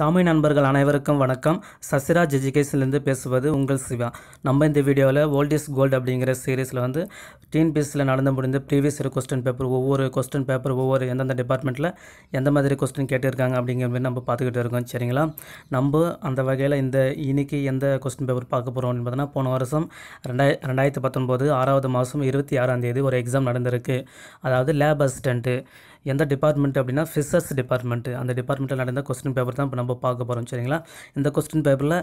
தமிழ் நண்பர்கள் அனைவருக்கும் வணக்கம் சசிராஜ் எஜுகேஷன்லேருந்து பேசுவது உங்கள் சிவா நம்ம இந்த வீடியோவில் ஓல்டேஜ் கோல்டு அப்படிங்கிற சீரீஸில் வந்து டிஎன்பிஎஸ்சியில் நடந்து முடிந்த ப்ரீவியஸ் இயர் கொஸ்டின் பேப்பர் ஒவ்வொரு கொஸ்டின் பேப்பர் ஒவ்வொரு எந்தெந்த டிபார்ட்மெண்ட்டில் எந்த மாதிரி கொஸ்டின் கேட்டிருக்காங்க அப்படிங்கிற மாதிரி நம்ம பார்த்துக்கிட்டு இருக்கோம் சரிங்களா நம்ம அந்த வகையில் இந்த இன்னைக்கு எந்த கொஸ்டின் பேப்பர் பார்க்க போகிறோம் அப்படின்னு பார்த்தீங்கன்னா போன வருஷம் ரெண்டாய ரெண்டாயிரத்து பத்தொம்போது ஆறாவது மாதம் இருபத்தி ஆறாம் தேதி ஒரு எக்ஸாம் நடந்திருக்கு அதாவது லேப் அசிஸ்டண்ட்டு எந்த டிபார்ட்மெண்ட் அப்படின்னா ஃபிசர்ஸ் டிபார்ட்மெண்ட் அந்த டிபார்ட்மெண்ட்டில் நடந்த கொஸ்டின் பேப்பர் தான் இப்போ நம்ம பார்க்க போகிறோம் சரிங்களா இந்த கொஸ்டின் பேப்பரில்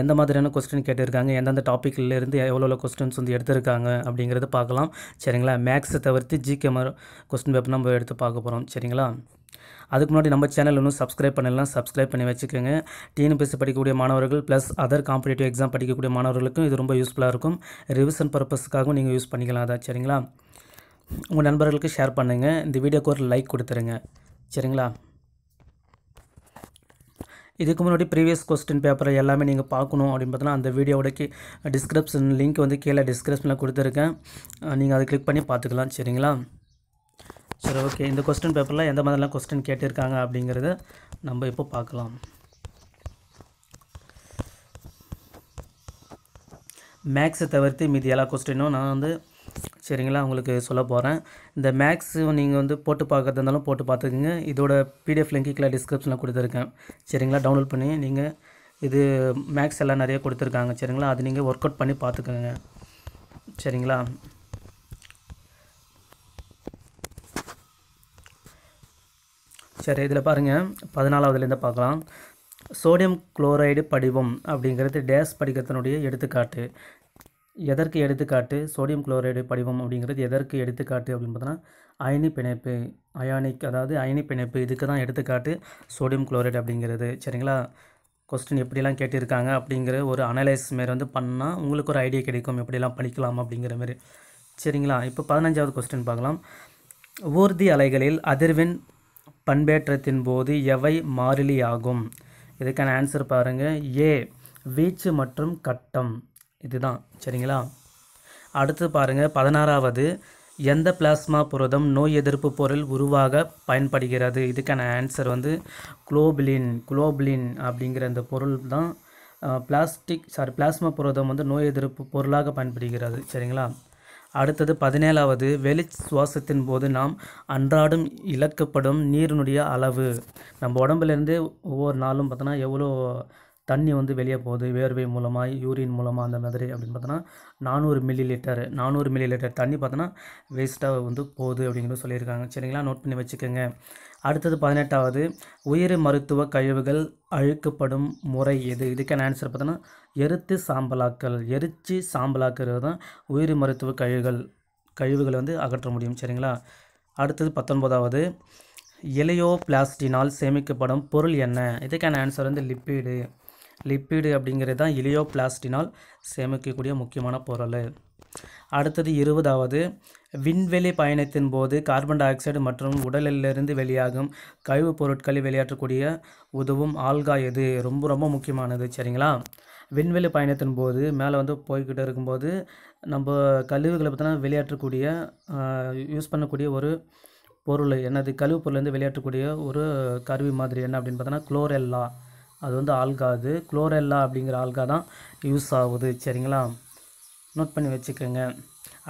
எந்த மாதிரியான கொஸ்டின் கேட்டிருக்காங்க எந்தெந்த டாப்பிக்கில் இருந்து எவ்வளோ எவ்வளோ கொஸ்டின்ஸ் வந்து எடுத்திருக்காங்க அப்படிங்கிறத பார்க்கலாம் சரிங்களா மேக்ஸை தவிர்த்து ஜிகே கொஸ்டின் பேப்பர் நம்ம எடுத்து பார்க்க போகிறோம் சரிங்களா அதுக்கு முன்னாடி நம்ம சேனல் இன்னும் சப்ஸ்கிரைப் பண்ணலாம் சப்ஸ்கிரைப் பண்ணி வச்சுக்கோங்க டிஎன்பிஎஸ்சி படிக்கக்கூடிய மாணவர்கள் ப்ளஸ் அதர் காம்படிட்டிவ் எக்ஸாம் படிக்கக்கூடிய மாணவர்களுக்கும் இது ரொம்ப யூஸ்ஃபுல்லாக இருக்கும் ரிவிஷன் பர்பஸ்க்காகவும் நீங்கள் யூஸ் பண்ணிக்கலாம் அதான் சரிங்களா உங்கள் நண்பர்களுக்கு ஷேர் பண்ணுங்கள் இந்த வீடியோக்கு ஒரு லைக் கொடுத்துருங்க சரிங்களா இதுக்கு முன்னாடி ப்ரீவியஸ் கொஸ்டின் பேப்பரை எல்லாமே நீங்கள் பார்க்கணும் அப்படின்னு பார்த்தீங்கன்னா அந்த வீடியோவோட டிஸ்கிரிப்ஷன் லிங்க் வந்து கீழே டிஸ்கிரிப்ஷனில் கொடுத்துருக்கேன் நீங்கள் அதை கிளிக் பண்ணி பார்த்துக்கலாம் சரிங்களா சரி ஓகே இந்த கொஸ்டின் பேப்பரில் எந்த மாதிரிலாம் கொஸ்டின் கேட்டிருக்காங்க அப்படிங்கிறத நம்ம இப்போ பார்க்கலாம் மேக்ஸை தவிர்த்து மீதி எல்லா கொஸ்டினும் நான் வந்து சரிங்களா உங்களுக்கு சொல்ல போகிறேன் இந்த மேக்ஸ் நீங்கள் வந்து போட்டு இருந்தாலும் போட்டு பார்த்துக்குங்க இதோட பிடிஎஃப் லிங்க் கீழே டிஸ்கிரிப்ஷனில் கொடுத்துருக்கேன் சரிங்களா டவுன்லோட் பண்ணி நீங்கள் இது மேக்ஸ் எல்லாம் நிறைய கொடுத்துருக்காங்க சரிங்களா அது நீங்கள் ஒர்க் அவுட் பண்ணி பார்த்துக்கோங்க சரிங்களா சரி இதில் பாருங்கள் பதினாலாவதுலேருந்து பார்க்கலாம் சோடியம் குளோரைடு படிவம் அப்படிங்கிறது டேஸ் படிக்கிறதுனுடைய எடுத்துக்காட்டு எதற்கு எடுத்துக்காட்டு சோடியம் குளோரைடு படிவம் அப்படிங்கிறது எதற்கு எடுத்துக்காட்டு அப்படின்னு பார்த்தோன்னா அயனி பிணைப்பு அயானிக் அதாவது அயனி பிணைப்பு இதுக்கு தான் எடுத்துக்காட்டு சோடியம் குளோரைடு அப்படிங்கிறது சரிங்களா கொஸ்டின் எப்படிலாம் கேட்டிருக்காங்க அப்படிங்கிற ஒரு அனலைஸ் மாரி வந்து பண்ணால் உங்களுக்கு ஒரு ஐடியா கிடைக்கும் எப்படிலாம் படிக்கலாம் அப்படிங்கிற மாதிரி சரிங்களா இப்போ பதினஞ்சாவது கொஸ்டின் பார்க்கலாம் ஊர்தி அலைகளில் அதிர்வின் பண்பேற்றத்தின் போது எவை மாறிலி ஆகும் இதுக்கான ஆன்சர் பாருங்கள் ஏ வீச்சு மற்றும் கட்டம் இதுதான் சரிங்களா அடுத்து பாருங்கள் பதினாறாவது எந்த பிளாஸ்மா புரதம் நோய் எதிர்ப்பு பொருள் உருவாக பயன்படுகிறது இதுக்கான ஆன்சர் வந்து குளோபிளின் குளோபிளின் அப்படிங்கிற அந்த பொருள் தான் பிளாஸ்டிக் சாரி பிளாஸ்மா புரதம் வந்து நோய் எதிர்ப்பு பொருளாக பயன்படுகிறது சரிங்களா அடுத்தது பதினேழாவது வெளி சுவாசத்தின் போது நாம் அன்றாடம் இழக்கப்படும் நீரினுடைய அளவு நம்ம உடம்புலேருந்து ஒவ்வொரு நாளும் பார்த்தோன்னா எவ்வளோ தண்ணி வந்து வெளியே போகுது வேர்வை மூலமாக யூரின் மூலமாக அந்த மாதிரி அப்படின்னு பார்த்தோன்னா நானூறு மில்லி லிட்டர் நானூறு மில்லி லிட்டர் தண்ணி பார்த்தோன்னா வேஸ்ட்டாக வந்து போகுது அப்படிங்கிறது சொல்லியிருக்காங்க சரிங்களா நோட் பண்ணி வச்சுக்கோங்க அடுத்தது பதினெட்டாவது உயிர் மருத்துவ கழிவுகள் அழுக்கப்படும் முறை எது இதுக்கான ஆன்சர் பார்த்தோன்னா எரித்து சாம்பலாக்கல் எரித்து சாம்பலாக்கிறது தான் உயிர் மருத்துவ கழிவுகள் கழிவுகளை வந்து அகற்ற முடியும் சரிங்களா அடுத்தது பத்தொன்பதாவது இலையோ பிளாஸ்டினால் சேமிக்கப்படும் பொருள் என்ன இதுக்கான ஆன்சர் வந்து லிப்பிடு லிப்பிடு அப்படிங்கிறது தான் இலியோ பிளாஸ்டினால் சேமிக்கக்கூடிய முக்கியமான பொருள் அடுத்தது இருபதாவது விண்வெளி பயணத்தின் போது கார்பன் டை ஆக்சைடு மற்றும் உடலிலிருந்து வெளியாகும் கழிவுப் பொருட்களை வெளியேற்றக்கூடிய உதவும் ஆல்கா எது ரொம்ப ரொம்ப முக்கியமானது சரிங்களா விண்வெளி பயணத்தின் போது மேலே வந்து போய்கிட்டு இருக்கும்போது நம்ம கழிவுகளை பார்த்தோன்னா வெளியேற்றக்கூடிய யூஸ் பண்ணக்கூடிய ஒரு பொருள் என்னது கழிவுப் பொருள்லேருந்து வெளியேற்றக்கூடிய ஒரு கருவி மாதிரி என்ன அப்படின்னு பார்த்தோன்னா குளோரெல்லா அது வந்து ஆல்கா அது குளோரெல்லா அப்படிங்கிற ஆல்கா தான் யூஸ் ஆகுது சரிங்களா நோட் பண்ணி வச்சுக்கோங்க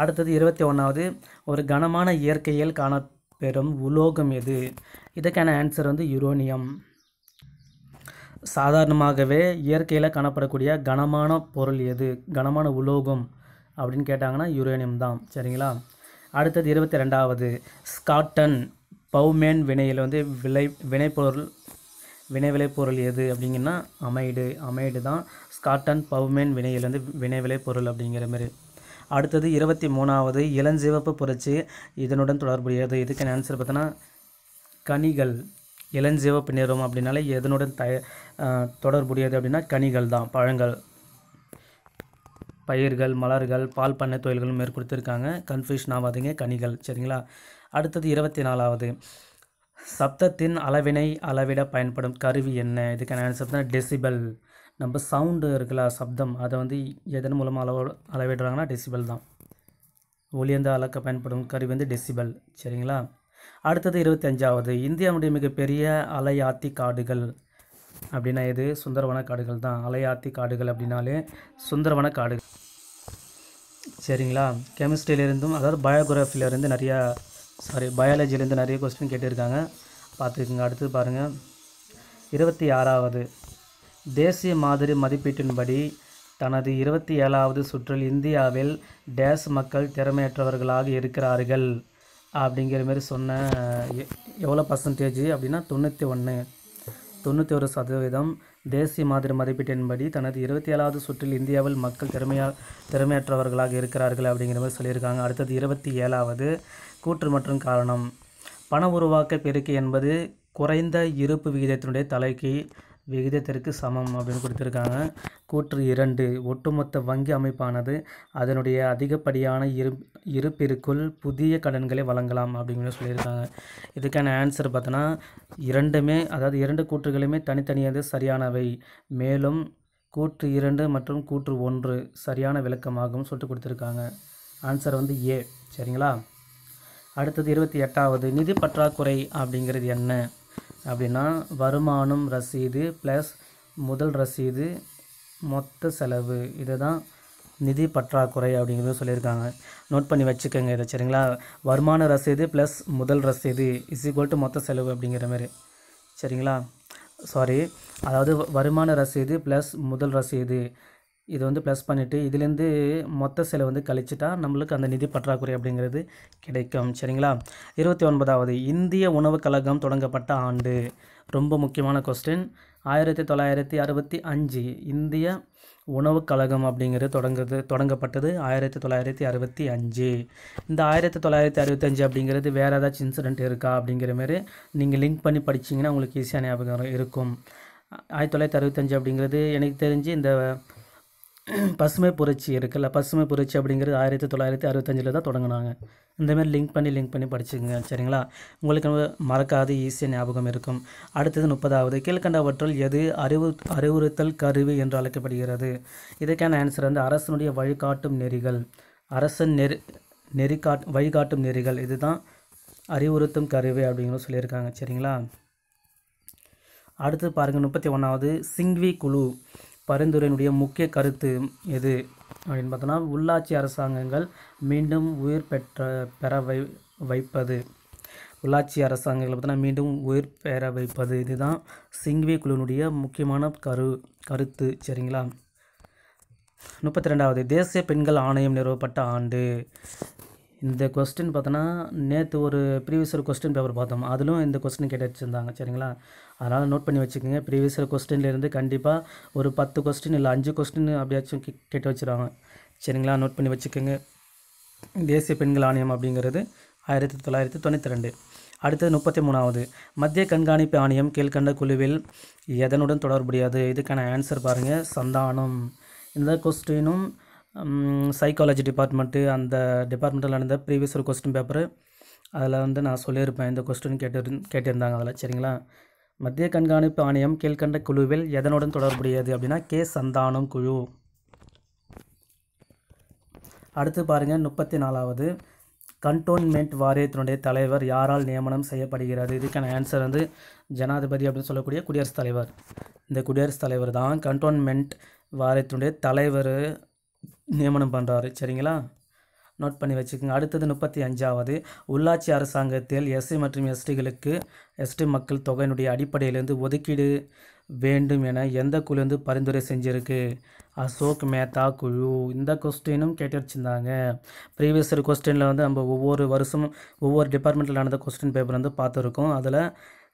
அடுத்தது இருபத்தி ஒன்றாவது ஒரு கனமான இயற்கையில் காணப்பெறும் உலோகம் எது இதற்கான ஆன்சர் வந்து யுரோனியம் சாதாரணமாகவே இயற்கையில் காணப்படக்கூடிய கனமான பொருள் எது கனமான உலோகம் அப்படின்னு கேட்டாங்கன்னா யுரேனியம் தான் சரிங்களா அடுத்தது இருபத்தி ரெண்டாவது ஸ்காட்டன் பவுமேன் வினையில் வந்து விளை வினைப்பொருள் வினைவிலைப் பொருள் எது அப்படிங்கன்னா அமைடு அமைடு தான் ஸ்காட்டன் பவுமேன் வினையில் வந்து வினைவிலைப் பொருள் அப்படிங்கிற மாதிரி அடுத்தது இருபத்தி மூணாவது இளஞ்சிவப்பு புரட்சி இதனுடன் தொடர்புடையது இதுக்கு ஆன்சர் பார்த்தோன்னா கனிகள் இளஞ்சிவப்பு நிறம் அப்படின்னாலே எதனுடன் த தொடர்புடையது அப்படின்னா கனிகள் தான் பழங்கள் பயிர்கள் மலர்கள் பால் பண்ணை தொழில்களும் மேற்கொடுத்துருக்காங்க கன்ஃபியூஷன் ஆகாதீங்க கனிகள் சரிங்களா அடுத்தது இருபத்தி நாலாவது சப்தத்தின் அளவினை அளவிட பயன்படும் கருவி என்ன இதுக்கான ஆன்சர் தான் டெசிபல் நம்ம சவுண்டு இருக்குல்ல சப்தம் அதை வந்து எதன் மூலமாக அளவு அளவிடுறாங்கன்னா டெசிபல் தான் ஒளியந்த அளக்க பயன்படும் கருவி வந்து டெசிபல் சரிங்களா அடுத்தது இருபத்தஞ்சாவது இந்தியாவுடைய மிகப்பெரிய அலையாத்தி காடுகள் அப்படின்னா இது சுந்தரவன காடுகள் தான் அலையாத்தி காடுகள் அப்படின்னாலே சுந்தரவன காடுகள் சரிங்களா கெமிஸ்ட்ரியிலேருந்தும் அதாவது பயோகிராஃபிலேருந்து நிறையா சாரி பயாலஜிலேருந்து நிறைய கொஸ்டின் கேட்டிருக்காங்க பார்த்துக்குங்க அடுத்து பாருங்கள் இருபத்தி ஆறாவது தேசிய மாதிரி மதிப்பீட்டின்படி தனது இருபத்தி ஏழாவது சுற்றில் இந்தியாவில் டேஸ் மக்கள் திறமையற்றவர்களாக இருக்கிறார்கள் அப்படிங்கிற மாரி சொன்ன எவ்வளோ பர்சன்டேஜ் அப்படின்னா தொண்ணூற்றி ஒன்று தொண்ணூற்றி ஒரு சதவீதம் தேசிய மாதிரி மதிப்பீட்டின்படி தனது இருபத்தி ஏழாவது சுற்றில் இந்தியாவில் மக்கள் திறமையா திறமையற்றவர்களாக இருக்கிறார்கள் அப்படிங்கிற மாதிரி சொல்லியிருக்காங்க அடுத்தது இருபத்தி ஏழாவது கூற்று மற்றும் காரணம் பண உருவாக்க பெருக்கி என்பது குறைந்த இருப்பு விகிதத்தினுடைய தலைக்கு விகிதத்திற்கு சமம் அப்படின்னு கொடுத்துருக்காங்க கூற்று இரண்டு ஒட்டுமொத்த வங்கி அமைப்பானது அதனுடைய அதிகப்படியான இரு இருப்பிற்குள் புதிய கடன்களை வழங்கலாம் அப்படிங்கிற சொல்லியிருக்காங்க இதுக்கான ஆன்சர் பார்த்தோன்னா இரண்டுமே அதாவது இரண்டு கூற்றுகளுமே தனித்தனியாக சரியானவை மேலும் கூற்று இரண்டு மற்றும் கூற்று ஒன்று சரியான விளக்கமாகவும் சொல்லிட்டு கொடுத்துருக்காங்க ஆன்சர் வந்து ஏ சரிங்களா அடுத்தது இருபத்தி எட்டாவது நிதி பற்றாக்குறை அப்படிங்கிறது என்ன அப்படின்னா வருமானம் ரசீது ப்ளஸ் முதல் ரசீது மொத்த செலவு இதை தான் நிதி பற்றாக்குறை அப்படிங்கிறது சொல்லியிருக்காங்க நோட் பண்ணி வச்சுக்கோங்க இதை சரிங்களா வருமான ரசீது ப்ளஸ் முதல் ரசீது இஸ் ஈக்குவல் டு மொத்த செலவு அப்படிங்கிற மாதிரி சரிங்களா சாரி அதாவது வருமான ரசீது ப்ளஸ் முதல் ரசீது இது வந்து ப்ளஸ் பண்ணிவிட்டு இதுலேருந்து மொத்த செலவு வந்து கழிச்சிட்டா நம்மளுக்கு அந்த நிதி பற்றாக்குறை அப்படிங்கிறது கிடைக்கும் சரிங்களா இருபத்தி ஒன்பதாவது இந்திய உணவுக் கழகம் தொடங்கப்பட்ட ஆண்டு ரொம்ப முக்கியமான கொஸ்டின் ஆயிரத்தி தொள்ளாயிரத்தி அறுபத்தி அஞ்சு இந்திய உணவுக் கழகம் அப்படிங்கிறது தொடங்குறது தொடங்கப்பட்டது ஆயிரத்தி தொள்ளாயிரத்தி அறுபத்தி அஞ்சு இந்த ஆயிரத்தி தொள்ளாயிரத்தி அறுபத்தி அஞ்சு அப்படிங்கிறது வேறு ஏதாச்சும் இன்சிடெண்ட் இருக்கா அப்படிங்கிற மாரி நீங்கள் லிங்க் பண்ணி படிச்சிங்கன்னா உங்களுக்கு ஈஸியான ஞாபகம் இருக்கும் ஆயிரத்தி தொள்ளாயிரத்தி அறுபத்தஞ்சு அப்படிங்கிறது எனக்கு தெரிஞ்சு இந்த பசுமை புரட்சி இருக்குல்ல பசுமை புரட்சி அப்படிங்கிறது ஆயிரத்தி தொள்ளாயிரத்தி அறுபத்தஞ்சில் தான் தொடங்கினாங்க இந்தமாரி லிங்க் பண்ணி லிங்க் பண்ணி படிச்சுங்க சரிங்களா உங்களுக்கு மறக்காது ஈஸியாக ஞாபகம் இருக்கும் அடுத்தது முப்பதாவது கீழ்கண்டவற்றில் எது அறிவு அறிவுறுத்தல் கருவி என்று அழைக்கப்படுகிறது இதற்கான ஆன்சர் வந்து அரசனுடைய வழிகாட்டும் நெறிகள் அரசன் நெறி நெறிகாட் வழிகாட்டும் நெறிகள் இதுதான் அறிவுறுத்தும் கருவி அப்படிங்கிற சொல்லியிருக்காங்க சரிங்களா அடுத்து பாருங்கள் முப்பத்தி ஒன்றாவது சிங்வி குழு பரிந்துரையினுடைய முக்கிய கருத்து எது அப்படின்னு பார்த்தோன்னா உள்ளாட்சி அரசாங்கங்கள் மீண்டும் உயிர் பெற்ற பெற வை வைப்பது உள்ளாட்சி அரசாங்கங்களை பார்த்தோன்னா மீண்டும் உயிர் பெற வைப்பது இதுதான் சிங்வி குழுவினுடைய முக்கியமான கரு கருத்து சரிங்களா முப்பத்தி ரெண்டாவது தேசிய பெண்கள் ஆணையம் நிறுவப்பட்ட ஆண்டு இந்த கொஸ்டின் பார்த்தோன்னா நேற்று ஒரு ப்ரீவியஸ் ஒரு கொஸ்டின் பேப்பர் பார்த்தோம் அதிலும் இந்த கொஸ்டின் கேட்டு வச்சுருந்தாங்க சரிங்களா அதனால் நோட் பண்ணி வச்சுக்கோங்க ப்ரீவியஸ் கொஸ்டின்லேருந்து கண்டிப்பாக ஒரு பத்து கொஸ்டின் இல்லை அஞ்சு கொஸ்டின் அப்படியாச்சும் கேட்டு வச்சுருவாங்க சரிங்களா நோட் பண்ணி வச்சுக்கோங்க தேசிய பெண்கள் ஆணையம் அப்படிங்கிறது ஆயிரத்தி தொள்ளாயிரத்தி தொண்ணூற்றி ரெண்டு அடுத்தது முப்பத்தி மூணாவது மத்திய கண்காணிப்பு ஆணையம் கீழ்கண்ட குழுவில் எதனுடன் தொடர்புடையது இதுக்கான ஆன்சர் பாருங்கள் சந்தானம் இந்த கொஸ்டினும் சைக்காலஜி டிபார்ட்மெண்ட்டு அந்த டிபார்ட்மெண்ட்டில் நடந்த ப்ரீவியஸ் ஒரு கொஸ்டின் பேப்பரு அதில் வந்து நான் சொல்லியிருப்பேன் இந்த கொஸ்டின் கேட்டு கேட்டிருந்தாங்க அதில் சரிங்களா மத்திய கண்காணிப்பு ஆணையம் கீழ்கண்ட குழுவில் எதனுடன் தொடர்புடையது அப்படின்னா கே சந்தானம் குழு அடுத்து பாருங்கள் முப்பத்தி நாலாவது கண்டோன்மெண்ட் வாரியத்தினுடைய தலைவர் யாரால் நியமனம் செய்யப்படுகிறது இதுக்கான ஆன்சர் வந்து ஜனாதிபதி அப்படின்னு சொல்லக்கூடிய குடியரசுத் தலைவர் இந்த குடியரசுத் தலைவர் தான் கண்டோன்மெண்ட் வாரியத்தினுடைய தலைவர் நியமனம் பண்ணுறாரு சரிங்களா நோட் பண்ணி வச்சுக்கோங்க அடுத்தது முப்பத்தி அஞ்சாவது உள்ளாட்சி அரசாங்கத்தில் எஸ்சி மற்றும் எஸ்டிகளுக்கு எஸ்டி மக்கள் தொகையினுடைய அடிப்படையிலிருந்து ஒதுக்கீடு வேண்டும் என எந்த குழு வந்து பரிந்துரை செஞ்சுருக்கு அசோக் மேத்தா குழு இந்த கொஸ்டினும் கேட்டு வச்சுருந்தாங்க ப்ரீவியஸ் கொஸ்டினில் வந்து நம்ம ஒவ்வொரு வருஷமும் ஒவ்வொரு டிபார்ட்மெண்ட்டில் நடந்த கொஸ்டின் பேப்பர் வந்து பார்த்துருக்கோம் அதில்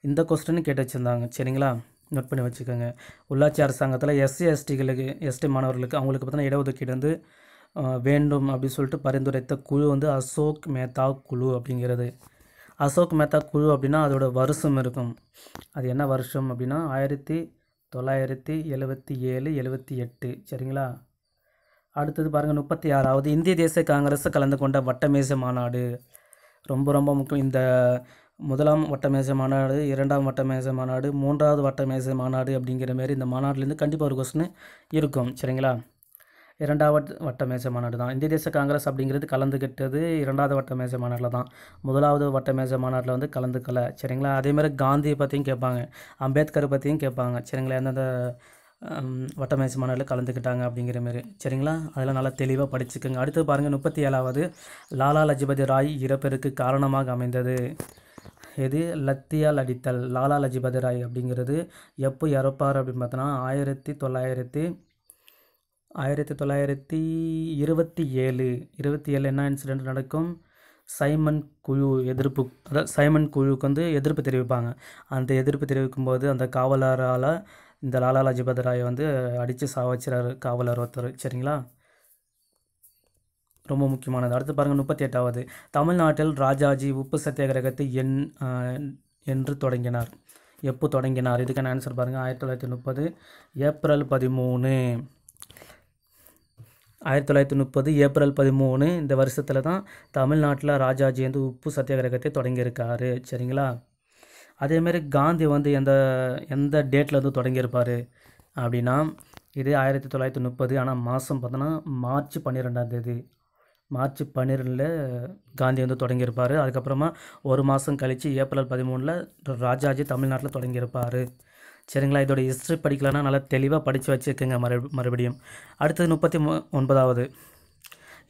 இந்த கொஸ்டின் கேட்டு வச்சுருந்தாங்க சரிங்களா நோட் பண்ணி வச்சுக்கோங்க உள்ளாட்சி அரசாங்கத்தில் எஸ்சி எஸ்டிகளுக்கு எஸ்டி மாணவர்களுக்கு அவங்களுக்கு பார்த்தீங்கன்னா இடஒதுக்கீடு வந்து வேண்டும் அப்படின்னு சொல்லிட்டு பரிந்துரைத்த குழு வந்து அசோக் மேத்தா குழு அப்படிங்கிறது அசோக் மேத்தா குழு அப்படின்னா அதோட வருஷம் இருக்கும் அது என்ன வருஷம் அப்படின்னா ஆயிரத்தி தொள்ளாயிரத்தி எழுபத்தி ஏழு எழுபத்தி எட்டு சரிங்களா அடுத்தது பாருங்கள் முப்பத்தி ஆறாவது இந்திய தேசிய காங்கிரஸ் கலந்து கொண்ட வட்டமேச மாநாடு ரொம்ப ரொம்ப முக்கியம் இந்த முதலாம் வட்ட மேசை மாநாடு இரண்டாம் வட்ட மேசை மாநாடு மூன்றாவது வட்ட மேசை மாநாடு அப்படிங்கிற மாதிரி இந்த மாநாட்டிலேருந்து கண்டிப்பாக ஒரு கொஸ்டின் இருக்கும் சரிங்களா இரண்டாவது வட்ட மேசை மாநாடு தான் இந்திய தேச காங்கிரஸ் அப்படிங்கிறது கலந்துக்கிட்டது இரண்டாவது வட்ட மேசை மாநாட்டில் தான் முதலாவது வட்ட மேசை மாநாட்டில் வந்து கலந்துக்கல சரிங்களா அதேமாதிரி காந்தியை பற்றியும் கேட்பாங்க அம்பேத்கரை பற்றியும் கேட்பாங்க சரிங்களா எந்தெந்த வட்ட மேசை மாநாட்டில் கலந்துக்கிட்டாங்க அப்படிங்கிற மாரி சரிங்களா அதெல்லாம் நல்லா தெளிவாக படிச்சுக்கோங்க அடுத்து பாருங்கள் முப்பத்தி ஏழாவது லாலா லஜபதி ராய் இறப்பிற்கு காரணமாக அமைந்தது எது லத்தியால் அடித்தல் லாலா லஜிபதி ராய் அப்படிங்கிறது எப்போ இறப்பார் அப்படின்னு பார்த்தோன்னா ஆயிரத்தி தொள்ளாயிரத்தி ஆயிரத்தி தொள்ளாயிரத்தி இருபத்தி ஏழு இருபத்தி ஏழு என்ன இன்சிடென்ட் நடக்கும் சைமன் குழு எதிர்ப்பு அதாவது சைமன் குழுவுக்கு வந்து எதிர்ப்பு தெரிவிப்பாங்க அந்த எதிர்ப்பு தெரிவிக்கும் போது அந்த காவலரால் இந்த லாலா லஜபதி ராயை வந்து அடித்து சாவச்சிறாரு காவலர் ஒருத்தர் சரிங்களா ரொம்ப முக்கியமானது அடுத்து பாருங்கள் முப்பத்தி எட்டாவது தமிழ்நாட்டில் ராஜாஜி உப்பு சத்தியாகிரகத்தை என் என்று தொடங்கினார் எப்போ தொடங்கினார் இதுக்கான ஆன்சர் பாருங்கள் ஆயிரத்தி தொள்ளாயிரத்தி முப்பது ஏப்ரல் பதிமூணு ஆயிரத்தி தொள்ளாயிரத்தி முப்பது ஏப்ரல் பதிமூணு இந்த வருஷத்தில் தான் தமிழ்நாட்டில் ராஜாஜி வந்து உப்பு சத்தியாகிரகத்தை தொடங்கியிருக்காரு சரிங்களா அதேமாரி காந்தி வந்து எந்த எந்த டேட்டில் வந்து தொடங்கியிருப்பார் அப்படின்னா இது ஆயிரத்தி தொள்ளாயிரத்தி முப்பது ஆனால் மாதம் பார்த்தோன்னா மார்ச் பன்னிரெண்டாம் தேதி மார்ச் பன்னிரெண்டில் காந்தி வந்து தொடங்கியிருப்பார் அதுக்கப்புறமா ஒரு மாதம் கழித்து ஏப்ரல் பதிமூணில் ராஜாஜி தமிழ்நாட்டில் தொடங்கியிருப்பார் சரிங்களா இதோட ஹிஸ்ட்ரி படிக்கலாம்னா நல்லா தெளிவாக படித்து வச்சுக்கோங்க மறு மறுபடியும் அடுத்தது முப்பத்தி ஒன்பதாவது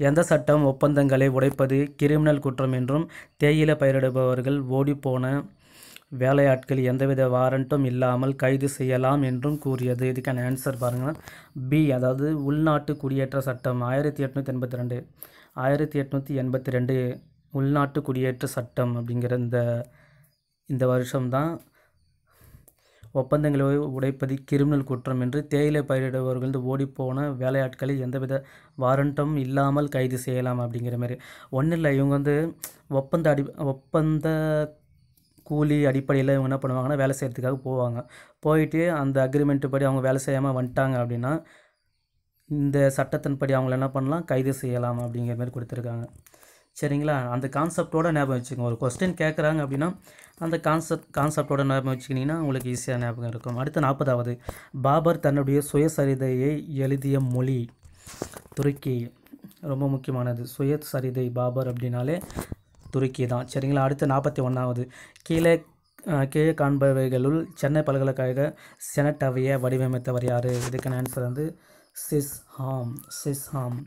எந்த சட்டம் ஒப்பந்தங்களை உடைப்பது கிரிமினல் குற்றம் என்றும் தேயிலை பயிரிடுபவர்கள் ஓடிப்போன வேலையாட்கள் எந்தவித வாரண்ட்டும் இல்லாமல் கைது செய்யலாம் என்றும் கூறியது இதுக்கான ஆன்சர் பாருங்கள் பி அதாவது உள்நாட்டு குடியேற்ற சட்டம் ஆயிரத்தி எட்நூற்றி எண்பத்தி ரெண்டு ஆயிரத்தி எட்நூற்றி எண்பத்தி ரெண்டு உள்நாட்டு குடியேற்ற சட்டம் அப்படிங்கிற இந்த இந்த வருஷம்தான் ஒப்பந்தங்களை உடைப்பது கிரிமினல் குற்றம் என்று தேயிலை பயிரிடுபவர்கள் வந்து ஓடிப்போன வேலையாட்களை எந்தவித வாரண்டும் இல்லாமல் கைது செய்யலாம் அப்படிங்கிற மாதிரி ஒன்றும் இல்லை இவங்க வந்து ஒப்பந்த அடி ஒப்பந்த கூலி அடிப்படையில் இவங்க என்ன பண்ணுவாங்கன்னா வேலை செய்கிறதுக்காக போவாங்க போயிட்டு அந்த அக்ரிமெண்ட்டு படி அவங்க வேலை செய்யாமல் வந்துட்டாங்க அப்படின்னா இந்த சட்டத்தின்படி அவங்கள என்ன பண்ணலாம் கைது செய்யலாம் அப்படிங்கிற மாதிரி கொடுத்துருக்காங்க சரிங்களா அந்த கான்செப்டோட ஞாபகம் வச்சுக்கோங்க ஒரு கொஸ்டின் கேட்குறாங்க அப்படின்னா அந்த கான்செப்ட் கான்செப்டோட ஞாபகம் வச்சுக்கிட்டிங்கன்னா உங்களுக்கு ஈஸியாக ஞாபகம் இருக்கும் அடுத்து நாற்பதாவது பாபர் தன்னுடைய சுயசரிதையை எழுதிய மொழி துருக்கி ரொம்ப முக்கியமானது சுய சரிதை பாபர் அப்படின்னாலே துருக்கி தான் சரிங்களா அடுத்து நாற்பத்தி ஒன்றாவது கீழே கீழே காண்பவைகளுள் சென்னை பல்கலைக்கழக செனட் அவையை வடிவமைத்தவர் யார் இதுக்கான ஆன்சர் வந்து சிஸ்ஹாம் சிஸ்ஹாம்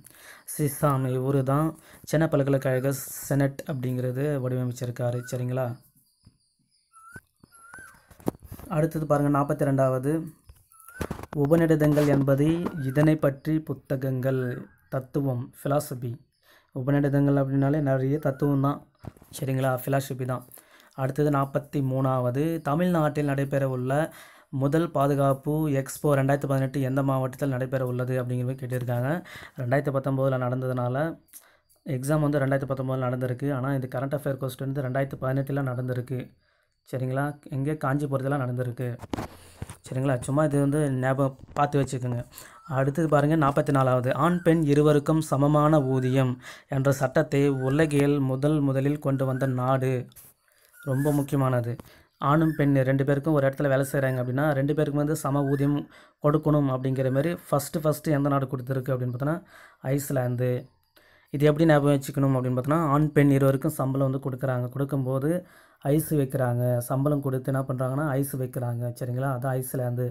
சிஸ்ஹாம் இவர் தான் சென்னை பல்கலைக்கழக செனட் அப்படிங்கிறது வடிவமைச்சிருக்காரு சரிங்களா அடுத்தது பாருங்கள் நாற்பத்தி ரெண்டாவது உபநிடதங்கள் என்பதை இதனை பற்றி புத்தகங்கள் தத்துவம் ஃபிலாசபி உபநிடதங்கள் அப்படின்னாலே நிறைய தத்துவம் தான் சரிங்களா ஃபிலாசபி தான் அடுத்தது நாற்பத்தி மூணாவது தமிழ்நாட்டில் நடைபெற உள்ள முதல் பாதுகாப்பு எக்ஸ்போ ரெண்டாயிரத்து பதினெட்டு எந்த மாவட்டத்தில் நடைபெற உள்ளது அப்படிங்கிறது கேட்டிருக்காங்க ரெண்டாயிரத்து பத்தொம்போதில் நடந்ததுனால எக்ஸாம் வந்து ரெண்டாயிரத்து பத்தொம்போதில் நடந்திருக்கு ஆனால் இது கரண்ட் அஃபேர் கொஸ்டின் வந்து ரெண்டாயிரத்து பதினெட்டில் நடந்திருக்கு சரிங்களா எங்கே காஞ்சிபுரத்தில் நடந்திருக்கு சரிங்களா சும்மா இது வந்து ஞாபகம் பார்த்து வச்சுக்கோங்க அடுத்தது பாருங்கள் நாற்பத்தி நாலாவது ஆண் பெண் இருவருக்கும் சமமான ஊதியம் என்ற சட்டத்தை உலகியல் முதல் முதலில் கொண்டு வந்த நாடு ரொம்ப முக்கியமானது ஆணும் பெண் ரெண்டு பேருக்கும் ஒரு இடத்துல வேலை செய்கிறாங்க அப்படின்னா ரெண்டு பேருக்கும் வந்து சம ஊதியம் கொடுக்கணும் அப்படிங்கிற மாதிரி ஃபஸ்ட்டு ஃபஸ்ட்டு எந்த நாடு கொடுத்துருக்கு அப்படின்னு பார்த்தோன்னா ஐஸ்லாந்து இது எப்படி ஞாபகம் வச்சுக்கணும் அப்படின்னு பார்த்தோன்னா ஆண் பெண் இருவருக்கும் சம்பளம் வந்து கொடுக்குறாங்க கொடுக்கும்போது ஐஸ் வைக்கிறாங்க சம்பளம் கொடுத்து என்ன பண்ணுறாங்கன்னா ஐஸ் வைக்கிறாங்க சரிங்களா அது ஐஸ்லாந்து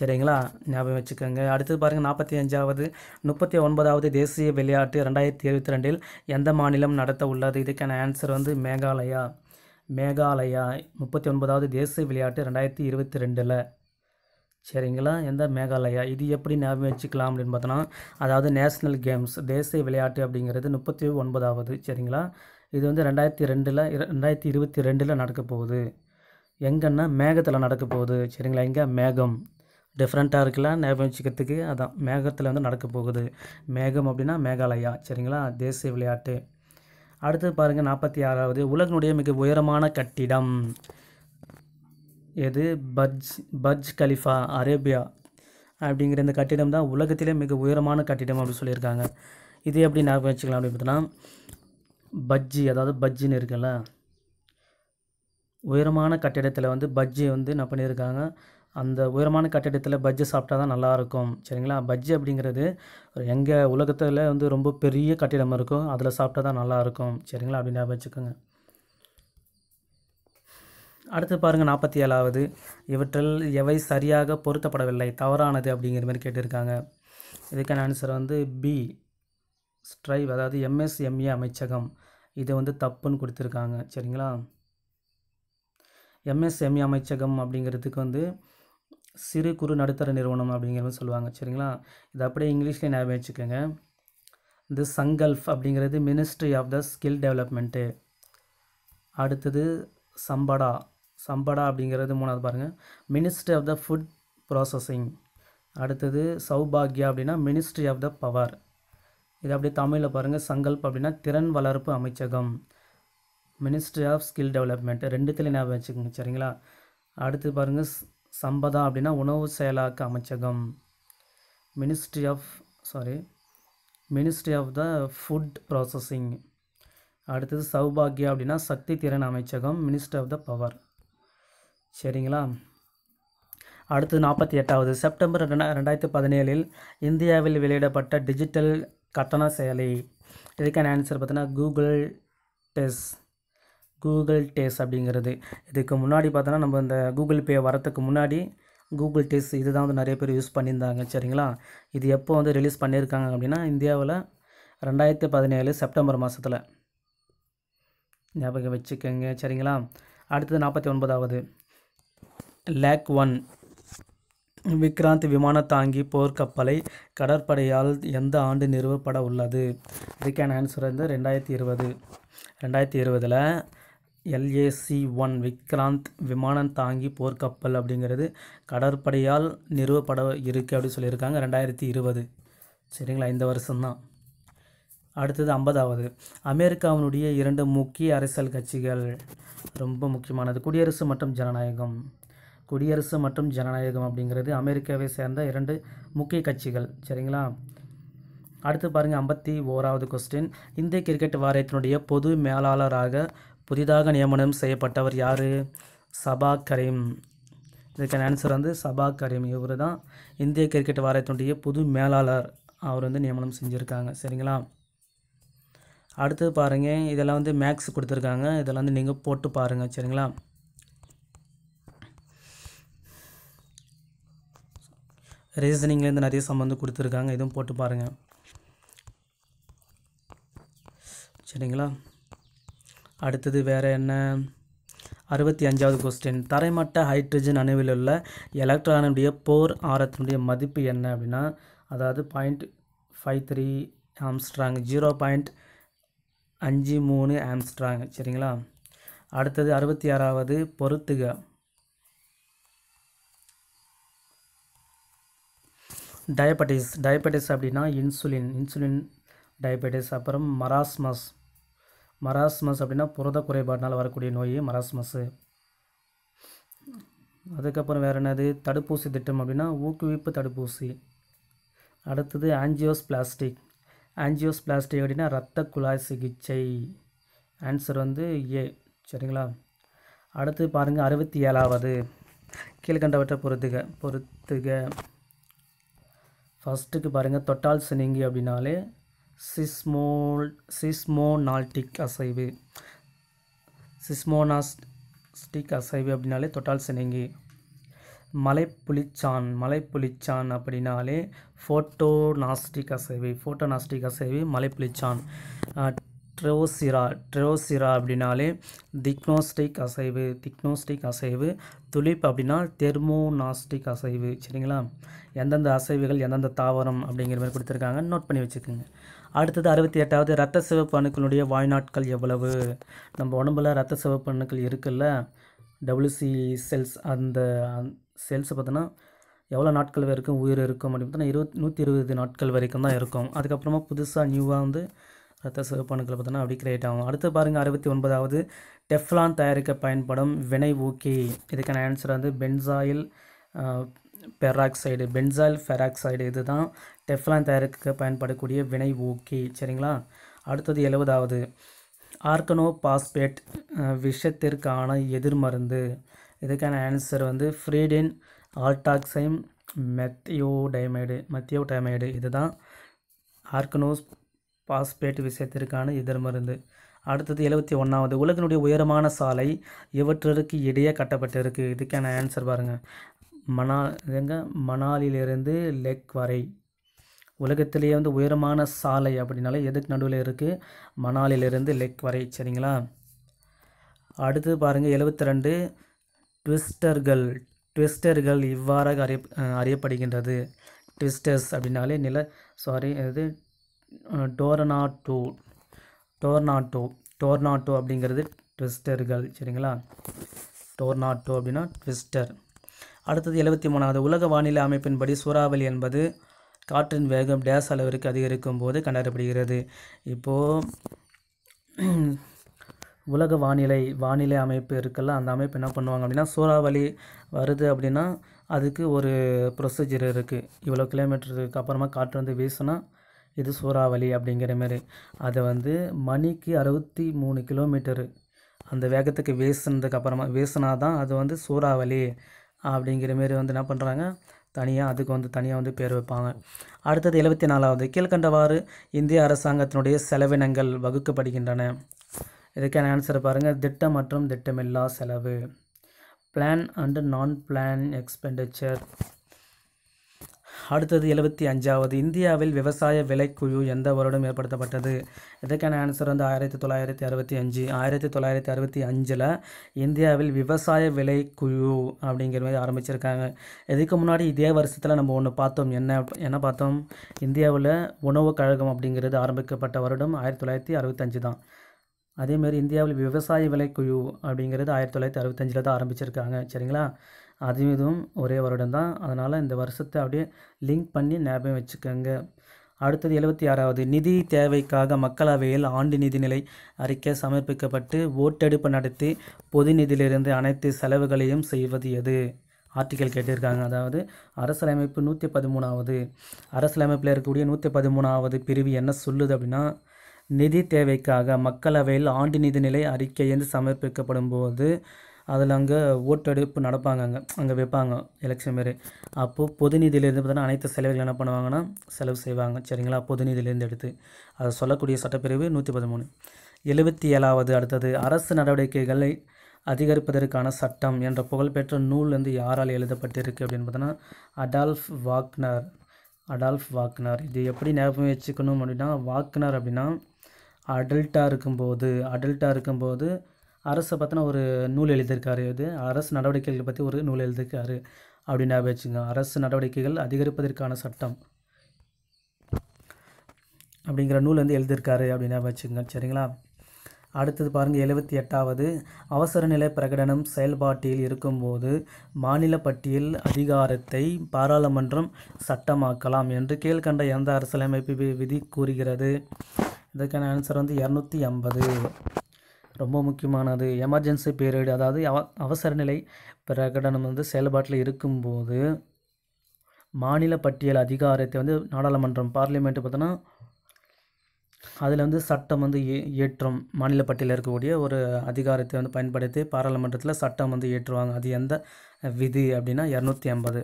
சரிங்களா ஞாபகம் வச்சுக்கோங்க அடுத்தது பாருங்கள் நாற்பத்தி அஞ்சாவது முப்பத்தி ஒன்பதாவது தேசிய விளையாட்டு ரெண்டாயிரத்தி இருபத்தி ரெண்டில் எந்த மாநிலம் நடத்த உள்ளது இதுக்கான ஆன்சர் வந்து மேகாலயா மேகாலயா முப்பத்தி ஒன்பதாவது தேசிய விளையாட்டு ரெண்டாயிரத்தி இருபத்தி ரெண்டில் சரிங்களா எந்த மேகாலயா இது எப்படி ஞாபகம் வச்சுக்கலாம் அப்படின்னு பார்த்தோன்னா அதாவது நேஷ்னல் கேம்ஸ் தேசிய விளையாட்டு அப்படிங்கிறது முப்பத்தி ஒன்பதாவது சரிங்களா இது வந்து ரெண்டாயிரத்தி ரெண்டில் ரெண்டாயிரத்தி இருபத்தி ரெண்டில் நடக்க போகுது எங்கன்னா மேகத்தில் நடக்க போகுது சரிங்களா எங்கே மேகம் டிஃப்ரெண்ட்டாக இருக்கலாம் ஞாபகம் வச்சுக்கிறதுக்கு அதான் மேகத்தில் வந்து நடக்க போகுது மேகம் அப்படின்னா மேகாலயா சரிங்களா தேசிய விளையாட்டு அடுத்தது பாருங்கள் நாற்பத்தி ஆறாவது உலகினுடைய மிக உயரமான கட்டிடம் எது பஜ் பஜ் கலிஃபா அரேபியா அப்படிங்கிற இந்த கட்டிடம் தான் உலகத்திலே மிக உயரமான கட்டிடம் அப்படின்னு சொல்லியிருக்காங்க இது எப்படி ஞாபகம் வச்சுக்கலாம் அப்படின்னு பார்த்தீங்கன்னா பஜ்ஜி அதாவது பஜ்ஜின்னு இருக்குல்ல உயரமான கட்டிடத்தில் வந்து பஜ்ஜி வந்து என்ன பண்ணியிருக்காங்க அந்த உயரமான கட்டிடத்தில் பஜ்ஜி சாப்பிட்டா தான் நல்லாயிருக்கும் சரிங்களா பஜ்ஜி அப்படிங்கிறது எங்கள் உலகத்தில் வந்து ரொம்ப பெரிய கட்டிடம் இருக்கும் அதில் சாப்பிட்டா தான் நல்லாயிருக்கும் சரிங்களா அப்படின்னு வச்சுக்கோங்க அடுத்து பாருங்கள் நாற்பத்தி ஏழாவது இவற்றில் எவை சரியாக பொருத்தப்படவில்லை தவறானது அப்படிங்கிற மாதிரி கேட்டிருக்காங்க இதுக்கான ஆன்சர் வந்து பி ஸ்ட்ரைவ் அதாவது எம்எஸ்எம்ஏ e அமைச்சகம் இது வந்து தப்புன்னு கொடுத்துருக்காங்க சரிங்களா எம்எஸ்எம்ஏ e அமைச்சகம் அப்படிங்கிறதுக்கு வந்து சிறு குறு நடுத்தர நிறுவனம் அப்படிங்கிற சொல்லுவாங்க சரிங்களா இது அப்படியே இங்கிலீஷ்லேயே ஞாபகம் வச்சுக்கோங்க இந்த சங்கல்ஃப் அப்படிங்கிறது ministry of the skill development அடுத்தது சம்படா சம்படா அப்படிங்கிறது மூணாவது பாருங்கள் ministry of the food processing அடுத்தது சௌபாக்யா அப்படின்னா மினிஸ்ட்ரி ஆஃப் த பவர் இது அப்படியே தமிழில் பாருங்கள் சங்கல்ப் அப்படின்னா திறன் வளர்ப்பு அமைச்சகம் மினிஸ்ட்ரி ஆஃப் ஸ்கில் டெவலப்மெண்ட் ரெண்டுத்துலேயும் ஞாபகம் வச்சுக்கோங்க சரிங்களா அடுத்து பாருங்கள் சம்பதா அப்படின்னா உணவு செயலாக்க அமைச்சகம் ministry of sorry ministry of the food processing அடுத்தது சௌபாகியா அப்படின்னா சக்தி திறன் அமைச்சகம் மினிஸ்டர் ஆஃப் த பவர் சரிங்களா அடுத்து நாற்பத்தி எட்டாவது செப்டம்பர் ரெண்டாயிரத்தி பதினேழில் இந்தியாவில் வெளியிடப்பட்ட டிஜிட்டல் கட்டண செயலி இதுக்கான ஆன்சர் பார்த்தீங்கன்னா கூகுள் டெஸ்ட் கூகுள் டேஸ் அப்படிங்கிறது இதுக்கு முன்னாடி பார்த்தோன்னா நம்ம இந்த கூகுள் பே வரத்துக்கு முன்னாடி கூகுள் டேஸ் இது தான் வந்து நிறைய பேர் யூஸ் பண்ணியிருந்தாங்க சரிங்களா இது எப்போ வந்து ரிலீஸ் பண்ணியிருக்காங்க அப்படின்னா இந்தியாவில் ரெண்டாயிரத்து பதினேழு செப்டம்பர் மாதத்தில் ஞாபகம் வச்சுக்கோங்க சரிங்களா அடுத்தது நாற்பத்தி ஒன்பதாவது லேக் ஒன் விக்ராந்த் விமான தாங்கி போர்க்கப்பலை கடற்படையால் எந்த ஆண்டு நிறுவப்பட உள்ளது இதுக்கான ஆன்சர் வந்து ரெண்டாயிரத்தி இருபது ரெண்டாயிரத்தி இருபதில் எல்ஏசி ஒன் விக்ராந்த் விமானம் தாங்கி போர்க்கப்பல் அப்படிங்கிறது கடற்படையால் நிறுவப்பட இருக்குது அப்படின்னு சொல்லியிருக்காங்க ரெண்டாயிரத்தி இருபது சரிங்களா இந்த வருஷம்தான் அடுத்தது ஐம்பதாவது அமெரிக்காவினுடைய இரண்டு முக்கிய அரசியல் கட்சிகள் ரொம்ப முக்கியமானது குடியரசு மற்றும் ஜனநாயகம் குடியரசு மற்றும் ஜனநாயகம் அப்படிங்கிறது அமெரிக்காவை சேர்ந்த இரண்டு முக்கிய கட்சிகள் சரிங்களா அடுத்து பாருங்கள் ஐம்பத்தி ஓராவது கொஸ்டின் இந்திய கிரிக்கெட் வாரியத்தினுடைய பொது மேலாளராக புதிதாக நியமனம் செய்யப்பட்டவர் யார் சபா கரீம் இதுக்கான ஆன்சர் வந்து சபா கரீம் இவர் தான் இந்திய கிரிக்கெட் வாரியத்தினுடைய புது மேலாளர் அவர் வந்து நியமனம் செஞ்சுருக்காங்க சரிங்களா அடுத்தது பாருங்கள் இதெல்லாம் வந்து மேக்ஸ் கொடுத்துருக்காங்க இதெல்லாம் வந்து நீங்கள் போட்டு பாருங்கள் சரிங்களா ரீசனிங்லேருந்து நிறைய சம்மந்தம் கொடுத்துருக்காங்க இதுவும் போட்டு பாருங்கள் சரிங்களா அடுத்தது வேறு என்ன அறுபத்தி அஞ்சாவது கொஸ்டின் தரைமட்ட ஹைட்ரஜன் அணுவில் உள்ள எலக்ட்ரானுடைய போர் ஆரத்தினுடைய மதிப்பு என்ன அப்படின்னா அதாவது point five three angstrom zero point அஞ்சு மூணு ஆம்ஸ்ட்ராங் சரிங்களா அடுத்தது அறுபத்தி ஆறாவது பொருத்துக டயபெட்டிஸ் டயபெட்டிஸ் அப்படின்னா இன்சுலின் இன்சுலின் டயபெட்டிஸ் அப்புறம் மராஸ்மஸ் மராஸ்மஸ் அப்படின்னா புரத குறைபாடுனால் வரக்கூடிய நோய் மராஸ்மஸ்ஸு அதுக்கப்புறம் வேறு என்னது தடுப்பூசி திட்டம் அப்படின்னா ஊக்குவிப்பு தடுப்பூசி அடுத்தது ஆன்ஜியோஸ் பிளாஸ்டிக் ஆன்ஜியோஸ் பிளாஸ்டிக் அப்படின்னா ரத்த குழாய் சிகிச்சை ஆன்சர் வந்து ஏ சரிங்களா அடுத்து பாருங்கள் அறுபத்தி ஏழாவது கீழ்கண்டவற்றை பொறுத்துக பொறுத்துக ஃபஸ்ட்டுக்கு பாருங்கள் தொட்டால் சினிங்கி அப்படின்னாலே சிஸ்மோல் சிஸ்மோனால்டிக் அசைவு சிஸ்மோனாஸ்டிக் அசைவு அப்படின்னாலே தொட்டால் சினைங்கி மலைப்புலிச்சான் மலைப்புலிச்சான் அப்படின்னாலே ஃபோட்டோனாஸ்டிக் அசைவு ஃபோட்டோனாஸ்டிக் அசைவு மலைப்புலிச்சான் ட்ரோசிரா ட்ரோசிரா அப்படின்னாலே திக்னோஸ்டிக் அசைவு திக்னோஸ்டிக் அசைவு துலிப் அப்படின்னா தெர்மோனாஸ்டிக் அசைவு சரிங்களா எந்தெந்த அசைவுகள் எந்தெந்த தாவரம் அப்படிங்கிற மாதிரி கொடுத்துருக்காங்க நோட் பண்ணி வச்சுக்கோங்க அடுத்தது அறுபத்தி எட்டாவது ரத்த சிவப்பு அணுக்களுடைய வாய்நாட்கள் எவ்வளவு நம்ம உடம்புல ரத்த சிவப்பு அணுக்கள் இருக்குல்ல டபிள்யூசி செல்ஸ் அந்த செல்ஸை பார்த்தோன்னா எவ்வளோ நாட்கள் வரைக்கும் உயிர் இருக்கும் அப்படின்னு பார்த்தோன்னா இருபத் நூற்றி இருபது நாட்கள் வரைக்கும் தான் இருக்கும் அதுக்கப்புறமா புதுசாக நியூவாக வந்து ரத்த சிவப்பு அணுக்கள் பார்த்தோன்னா அப்படி கிரியேட் ஆகும் அடுத்து பாருங்கள் அறுபத்தி ஒன்பதாவது டெஃப்லான் தயாரிக்க பயன்படும் வினை ஊக்கி இதுக்கான ஆன்சர் வந்து பென்சாயில் பெராக்சைடு பென்சால் ஃபெராக்சைடு இதுதான் டெஃப்லான் தயாரிக்க பயன்படக்கூடிய வினை ஊக்கி சரிங்களா அடுத்தது எழுபதாவது ஆர்கனோ பாஸ்பேட் விஷத்திற்கான எதிர்மருந்து இதுக்கான ஆன்சர் வந்து ஃப்ரீடின் ஆல்டாக்சைம் மெத்தியோடைமைடு மெத்தியோடைமைடு இதுதான் ஆர்கனோஸ் பாஸ்பேட் விஷயத்திற்கான எதிர்மருந்து அடுத்தது எழுபத்தி ஒன்றாவது உலகினுடைய உயரமான சாலை இவற்றிற்கு இடையே கட்டப்பட்டிருக்கு இதுக்கான ஆன்சர் பாருங்கள் மனா எங்க மணாலியிலிருந்து லெக் வரை உலகத்திலேயே வந்து உயரமான சாலை அப்படின்னாலே எதுக்கு நடுவில் இருக்குது மணாலியிலிருந்து லெக் வரை சரிங்களா அடுத்து பாருங்கள் எழுபத்தி ரெண்டு ட்விஸ்டர்கள் ட்விஸ்டர்கள் இவ்வாறாக அறிய அறியப்படுகின்றது ட்விஸ்டர்ஸ் அப்படின்னாலே நில சாரி இது டோரனாட்டோ டோர்னாட்டோ டோர்னாட்டோ அப்படிங்கிறது ட்விஸ்டர்கள் சரிங்களா டோர்னாட்டோ அப்படின்னா ட்விஸ்டர் அடுத்தது எழுபத்தி மூணாவது உலக வானிலை அமைப்பின்படி சூறாவளி என்பது காற்றின் வேகம் டேஸ் அளவிற்கு அதிகரிக்கும் போது கண்டறியப்படுகிறது இப்போது உலக வானிலை வானிலை அமைப்பு இருக்குல்ல அந்த அமைப்பு என்ன பண்ணுவாங்க அப்படின்னா சூறாவளி வருது அப்படின்னா அதுக்கு ஒரு ப்ரொசீஜர் இருக்குது இவ்வளோ கிலோமீட்டருக்கு அப்புறமா காற்று வந்து வீசினா இது சூறாவளி அப்படிங்கிற மாதிரி அதை வந்து மணிக்கு அறுபத்தி மூணு கிலோமீட்டரு அந்த வேகத்துக்கு வேசுனதுக்கு அப்புறமா வேசுனா தான் அது வந்து சூறாவளி அப்படிங்கிற மாரி வந்து என்ன பண்ணுறாங்க தனியாக அதுக்கு வந்து தனியாக வந்து பேர் வைப்பாங்க அடுத்தது எழுபத்தி நாலாவது கீழ்கண்டவாறு இந்திய அரசாங்கத்தினுடைய செலவினங்கள் வகுக்கப்படுகின்றன இதுக்கான ஆன்சர் பாருங்கள் திட்டம் மற்றும் திட்டமில்லா செலவு plan and non plan expenditure அடுத்தது எழுபத்தி அஞ்சாவது இந்தியாவில் விவசாய விலைக்குழு எந்த வருடம் ஏற்படுத்தப்பட்டது இதற்கான ஆன்சர் வந்து ஆயிரத்தி தொள்ளாயிரத்தி அறுபத்தி அஞ்சு ஆயிரத்தி தொள்ளாயிரத்தி அறுபத்தி அஞ்சில் இந்தியாவில் விவசாய விலைக்குழு அப்படிங்கிற மாதிரி ஆரம்பிச்சிருக்காங்க இதுக்கு முன்னாடி இதே வருஷத்தில் நம்ம ஒன்று பார்த்தோம் என்ன என்ன பார்த்தோம் இந்தியாவில் உணவு கழகம் அப்படிங்கிறது ஆரம்பிக்கப்பட்ட வருடம் ஆயிரத்தி தொள்ளாயிரத்தி அறுபத்தஞ்சு தான் அதேமாரி இந்தியாவில் விவசாய விலைக்குழு அப்படிங்கிறது ஆயிரத்தி தொள்ளாயிரத்தி அறுபத்தஞ்சில் தான் ஆரம்பிச்சிருக்காங்க சரிங்களா அதுவும் இதுவும் ஒரே வருடம் தான் அதனால் இந்த வருஷத்தை அப்படியே லிங்க் பண்ணி ஞாபகம் வச்சுக்கோங்க அடுத்தது எழுபத்தி ஆறாவது நிதி தேவைக்காக மக்களவையில் ஆண்டு நிதிநிலை அறிக்கை சமர்ப்பிக்கப்பட்டு ஓட்டெடுப்பு நடத்தி பொது நிதியிலிருந்து அனைத்து செலவுகளையும் செய்வது எது ஆர்டிக்கல் கேட்டிருக்காங்க அதாவது அரசியலமைப்பு நூற்றி பதிமூணாவது அரசியலமைப்பில் இருக்கக்கூடிய நூற்றி பதிமூணாவது பிரிவு என்ன சொல்லுது அப்படின்னா நிதி தேவைக்காக மக்களவையில் ஆண்டு நிதிநிலை அறிக்கை என்று சமர்ப்பிக்கப்படும் போது அதில் அங்கே ஓட்டெடுப்பு நடப்பாங்க அங்கே அங்கே வைப்பாங்க எலெக்ஷன் மாரி அப்போது பொதுநிதியிலேருந்து பார்த்தீங்கன்னா அனைத்து செலவுகள் என்ன பண்ணுவாங்கன்னா செலவு செய்வாங்க சரிங்களா பொதுநிதியிலேருந்து எடுத்து அதை சொல்லக்கூடிய சட்டப்பிரிவு நூற்றி பதிமூணு எழுபத்தி ஏழாவது அடுத்தது அரசு நடவடிக்கைகளை அதிகரிப்பதற்கான சட்டம் என்ற புகழ்பெற்ற நூல் வந்து யாரால் எழுதப்பட்டிருக்கு அப்படின்னு பார்த்தோன்னா அடால்ஃப் வாக்னர் அடால்ஃப் வாக்னர் இது எப்படி ஞாபகம் வச்சுக்கணும் அப்படின்னா வாக்னர் அப்படின்னா அடல்ட்டாக இருக்கும்போது அடல்ட்டாக இருக்கும்போது அரசை பற்றின ஒரு நூல் எழுதியிருக்காரு இது அரசு நடவடிக்கைகள் பற்றி ஒரு நூல் எழுதியிருக்காரு அப்படின்னு ஞாபகம் வச்சுங்க அரசு நடவடிக்கைகள் அதிகரிப்பதற்கான சட்டம் அப்படிங்கிற நூல் வந்து எழுதியிருக்காரு அப்படின்னா வச்சுங்க சரிங்களா அடுத்தது பாருங்கள் எழுபத்தி எட்டாவது அவசர நிலை பிரகடனம் செயல்பாட்டில் இருக்கும்போது மாநில பட்டியல் அதிகாரத்தை பாராளுமன்றம் சட்டமாக்கலாம் என்று கீழ்கண்ட எந்த அரசியலமைப்பு விதி கூறுகிறது இதற்கான ஆன்சர் வந்து இரநூத்தி ஐம்பது ரொம்ப முக்கியமானது எமர்ஜென்சி பீரியட் அதாவது அவ அவசர நிலை பிரகடனம் வந்து செயல்பாட்டில் இருக்கும்போது மாநில பட்டியல் அதிகாரத்தை வந்து நாடாளுமன்றம் பார்லிமெண்ட் பார்த்தோன்னா அதில் வந்து சட்டம் வந்து ஏ ஏற்றம் மாநில பட்டியலில் இருக்கக்கூடிய ஒரு அதிகாரத்தை வந்து பயன்படுத்தி பாராளுமன்றத்தில் சட்டம் வந்து ஏற்றுவாங்க அது எந்த விதி அப்படின்னா இரநூத்தி ஐம்பது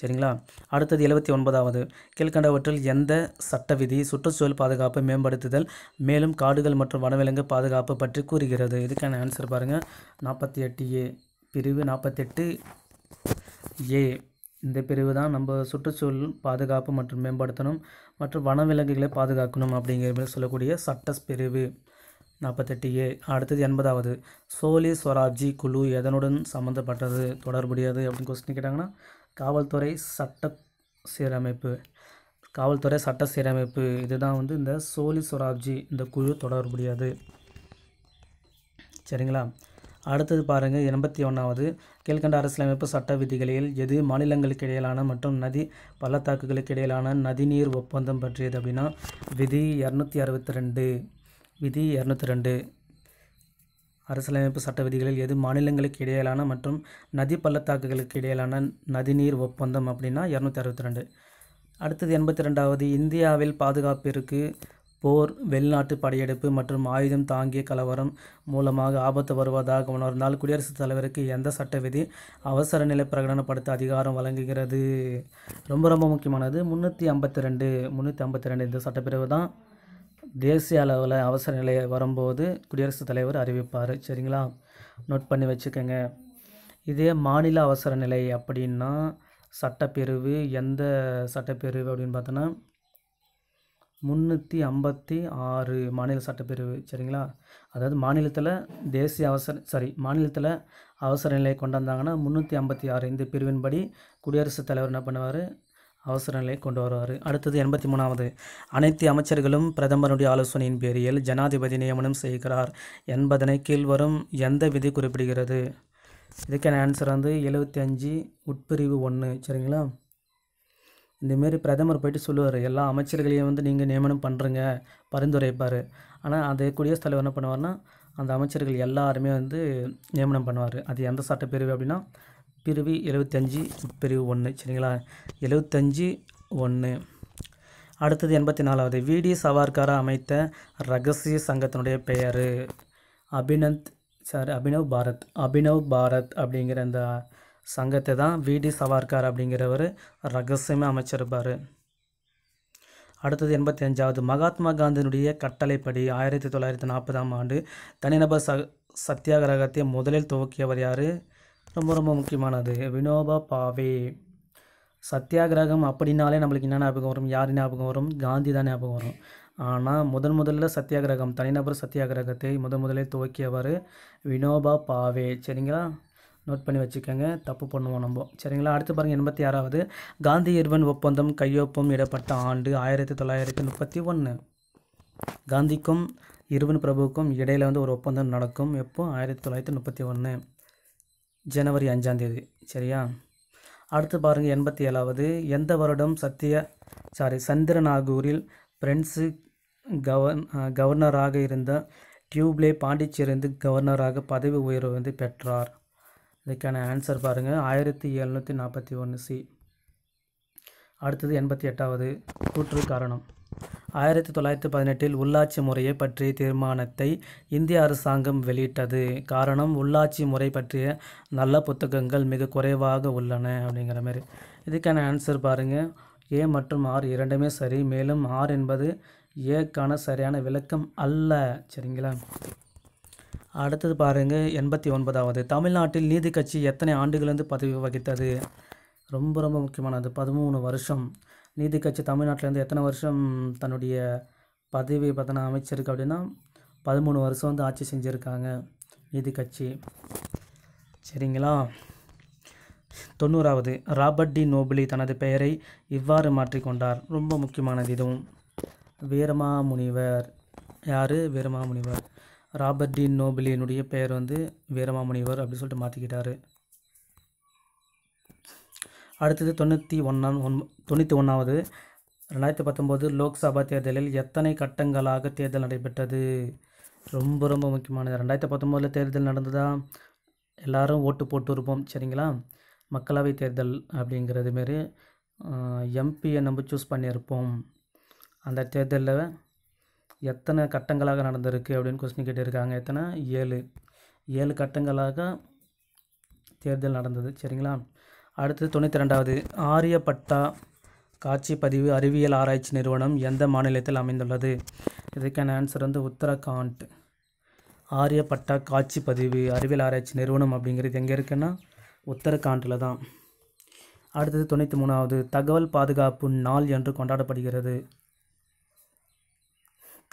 சரிங்களா அடுத்தது எழுபத்தி ஒன்பதாவது கீழ்கண்டவற்றில் எந்த சட்ட விதி சுற்றுச்சூழல் பாதுகாப்பு மேம்படுத்துதல் மேலும் காடுகள் மற்றும் வனவிலங்கு பாதுகாப்பு பற்றி கூறுகிறது இதுக்கான ஆன்சர் பாருங்கள் நாற்பத்தி எட்டு ஏ பிரிவு நாற்பத்தெட்டு ஏ இந்த பிரிவு தான் நம்ம சுற்றுச்சூழல் பாதுகாப்பு மற்றும் மேம்படுத்தணும் மற்றும் வனவிலங்குகளை பாதுகாக்கணும் அப்படிங்கிற சொல்லக்கூடிய சட்ட பிரிவு நாற்பத்தெட்டு ஏ அடுத்தது எண்பதாவது சோலி ஸ்வராஜி குழு எதனுடன் சம்மந்தப்பட்டது தொடர்புடையது அப்படின்னு கொஸ்டின் கேட்டாங்கன்னா காவல்துறை சட்ட சீரமைப்பு காவல்துறை சட்ட சீரமைப்பு இதுதான் வந்து இந்த சோலி சுராப்ஜி இந்த குழு தொடர்புடையது சரிங்களா அடுத்தது பாருங்கள் எண்பத்தி ஒன்றாவது கீழ்கண்ட அரசியலமைப்பு சட்ட விதிகளில் எது மாநிலங்களுக்கு இடையிலான மற்றும் நதி பள்ளத்தாக்குகளுக்கு இடையிலான நதிநீர் ஒப்பந்தம் பற்றியது அப்படின்னா விதி இரநூத்தி அறுபத்தி ரெண்டு விதி இரநூத்தி ரெண்டு அரசியலமைப்பு சட்ட விதிகளில் எது மாநிலங்களுக்கு இடையிலான மற்றும் நதி பள்ளத்தாக்குகளுக்கு இடையிலான நதிநீர் ஒப்பந்தம் அப்படின்னா இரநூத்தி அறுபத்தி ரெண்டு அடுத்தது எண்பத்தி ரெண்டாவது இந்தியாவில் பாதுகாப்பிற்கு போர் வெளிநாட்டு படையெடுப்பு மற்றும் ஆயுதம் தாங்கிய கலவரம் மூலமாக ஆபத்து வருவதாக உணர்ந்தால் குடியரசுத் தலைவருக்கு எந்த சட்ட விதி அவசர நிலை பிரகடனப்படுத்த அதிகாரம் வழங்குகிறது ரொம்ப ரொம்ப முக்கியமானது முந்நூற்றி ஐம்பத்தி ரெண்டு முந்நூற்றி ஐம்பத்தி ரெண்டு இந்த சட்டப்பிரிவு தான் தேசிய அளவில் அவசர நிலை வரும்போது குடியரசுத் தலைவர் அறிவிப்பார் சரிங்களா நோட் பண்ணி வச்சுக்கோங்க இதே மாநில அவசர நிலை அப்படின்னா சட்டப்பிரிவு எந்த சட்டப்பிரிவு அப்படின்னு பார்த்தோன்னா முந்நூற்றி ஐம்பத்தி ஆறு மாநில சட்டப்பிரிவு சரிங்களா அதாவது மாநிலத்தில் தேசிய அவசர சாரி மாநிலத்தில் அவசர கொண்டு கொண்டாந்தாங்கன்னா முந்நூற்றி ஐம்பத்தி ஆறு இந்த பிரிவின்படி குடியரசுத் தலைவர் என்ன பண்ணுவார் அவசரநிலை கொண்டு வருவார் அடுத்தது எண்பத்தி மூணாவது அனைத்து அமைச்சர்களும் பிரதமருடைய ஆலோசனையின் பேரில் ஜனாதிபதி நியமனம் செய்கிறார் என்பதனை கீழ்வரும் எந்த விதி குறிப்பிடுகிறது இதுக்கான ஆன்சர் வந்து எழுபத்தி அஞ்சு உட்பிரிவு ஒன்று சரிங்களா இந்தமாரி பிரதமர் போயிட்டு சொல்லுவார் எல்லா அமைச்சர்களையும் வந்து நீங்கள் நியமனம் பண்ணுறங்க பரிந்துரைப்பார் ஆனால் அதே குடியரசுத் தலைவர் என்ன பண்ணுவார்னா அந்த அமைச்சர்கள் எல்லாருமே வந்து நியமனம் பண்ணுவார் அது எந்த சட்டப்பிரிவு அப்படின்னா உட்பிரிவு எழுபத்தஞ்சி பிரிவு ஒன்று சரிங்களா எழுபத்தஞ்சி ஒன்று அடுத்தது எண்பத்தி நாலாவது விடி சவார்காரா அமைத்த ரகசிய சங்கத்தினுடைய பெயர் அபினந்த் சாரி அபினவ் பாரத் அபினவ் பாரத் அப்படிங்கிற அந்த சங்கத்தை தான் விடி சவார்கார் அப்படிங்கிறவர் ரகசியமாக அமைச்சிருப்பார் அடுத்தது எண்பத்தி அஞ்சாவது மகாத்மா காந்தியினுடைய கட்டளைப்படி ஆயிரத்தி தொள்ளாயிரத்தி நாற்பதாம் ஆண்டு தனிநபர் ச சத்தியாகிரகத்தை முதலில் துவக்கியவர் யார் ரொம்ப ரொம்ப முக்கியமானது வினோபா பாவே சத்தியாகிரகம் அப்படின்னாலே நம்மளுக்கு என்ன ஞாபகம் வரும் யார் ஞாபகம் வரும் காந்தி தான் ஞாபகம் வரும் ஆனால் முதன் முதல்ல சத்தியாகிரகம் தனிநபர் சத்தியாகிரகத்தை முதன் முதலே துவக்கியவர் வினோபா பாவே சரிங்களா நோட் பண்ணி வச்சுக்கோங்க தப்பு பண்ணுவோம் நம்ம சரிங்களா அடுத்து பாருங்கள் எண்பத்தி ஆறாவது காந்தி இர்வன் ஒப்பந்தம் கையொப்பம் இடப்பட்ட ஆண்டு ஆயிரத்தி தொள்ளாயிரத்தி முப்பத்தி ஒன்று காந்திக்கும் இருவன் பிரபுவுக்கும் இடையில் வந்து ஒரு ஒப்பந்தம் நடக்கும் எப்போ ஆயிரத்தி தொள்ளாயிரத்தி முப்பத்தி ஒன்று ஜனவரி தேதி சரியா அடுத்து பாருங்கள் எண்பத்தி ஏழாவது எந்த வருடம் சத்திய சாரி சந்திரநாகூரில் பிரெஞ்சு கவர் கவர்னராக இருந்த டியூப்லே பாண்டிச்சேரிந்து கவர்னராக பதவி உயர்வு வந்து பெற்றார் இதுக்கான ஆன்சர் பாருங்கள் ஆயிரத்தி எழுநூற்றி நாற்பத்தி ஒன்று சி அடுத்தது எண்பத்தி எட்டாவது கூற்று காரணம் ஆயிரத்தி தொள்ளாயிரத்தி பதினெட்டில் உள்ளாட்சி முறையை பற்றிய தீர்மானத்தை இந்திய அரசாங்கம் வெளியிட்டது காரணம் உள்ளாட்சி முறை பற்றிய நல்ல புத்தகங்கள் மிக குறைவாக உள்ளன அப்படிங்கிற மாதிரி இதுக்கான ஆன்சர் பாருங்கள் ஏ மற்றும் ஆர் இரண்டுமே சரி மேலும் ஆர் என்பது ஏக்கான சரியான விளக்கம் அல்ல சரிங்களா அடுத்தது பாருங்கள் எண்பத்தி ஒன்பதாவது தமிழ்நாட்டில் நீதி கட்சி எத்தனை ஆண்டுகளிலிருந்து பதவி வகித்தது ரொம்ப ரொம்ப முக்கியமானது பதிமூணு வருஷம் நீதி கட்சி தமிழ்நாட்டிலேருந்து எத்தனை வருஷம் தன்னுடைய பதவி பார்த்தனா அமைச்சிருக்கு அப்படின்னா பதிமூணு வருஷம் வந்து ஆட்சி செஞ்சுருக்காங்க நீதி கட்சி சரிங்களா தொண்ணூறாவது ராபர்ட் டி நோபிலி தனது பெயரை இவ்வாறு மாற்றிக்கொண்டார் ரொம்ப முக்கியமானது இதுவும் வீரமாமுனிவர் யார் வீரமாமுனிவர் ராபர்ட் டி நோபிலினுடைய பெயர் வந்து வீரமாமுனிவர் அப்படின்னு சொல்லிட்டு மாற்றிக்கிட்டார் அடுத்தது தொண்ணூற்றி ஒன்றாம் ஒன் தொண்ணூற்றி ஒன்றாவது ரெண்டாயிரத்தி பத்தொம்போது லோக்சபா தேர்தலில் எத்தனை கட்டங்களாக தேர்தல் நடைபெற்றது ரொம்ப ரொம்ப முக்கியமானது ரெண்டாயிரத்தி பத்தொம்போதில் தேர்தல் நடந்ததா எல்லோரும் ஓட்டு போட்டு இருப்போம் சரிங்களா மக்களவை தேர்தல் அப்படிங்கிறது மாரி எம்பியை நம்ம சூஸ் பண்ணியிருப்போம் அந்த தேர்தலில் எத்தனை கட்டங்களாக நடந்திருக்கு அப்படின்னு கொஸ்டின் கேட்டிருக்காங்க எத்தனை ஏழு ஏழு கட்டங்களாக தேர்தல் நடந்தது சரிங்களா அடுத்தது தொண்ணூற்றி ரெண்டாவது ஆரியப்பட்டா பதிவு அறிவியல் ஆராய்ச்சி நிறுவனம் எந்த மாநிலத்தில் அமைந்துள்ளது இதுக்கான ஆன்சர் வந்து உத்தரகாண்ட் ஆரியப்பட்டா பதிவு அறிவியல் ஆராய்ச்சி நிறுவனம் அப்படிங்கிறது எங்கே இருக்குன்னா உத்தரகாண்டில் தான் அடுத்தது தொண்ணூற்றி மூணாவது தகவல் பாதுகாப்பு நாள் என்று கொண்டாடப்படுகிறது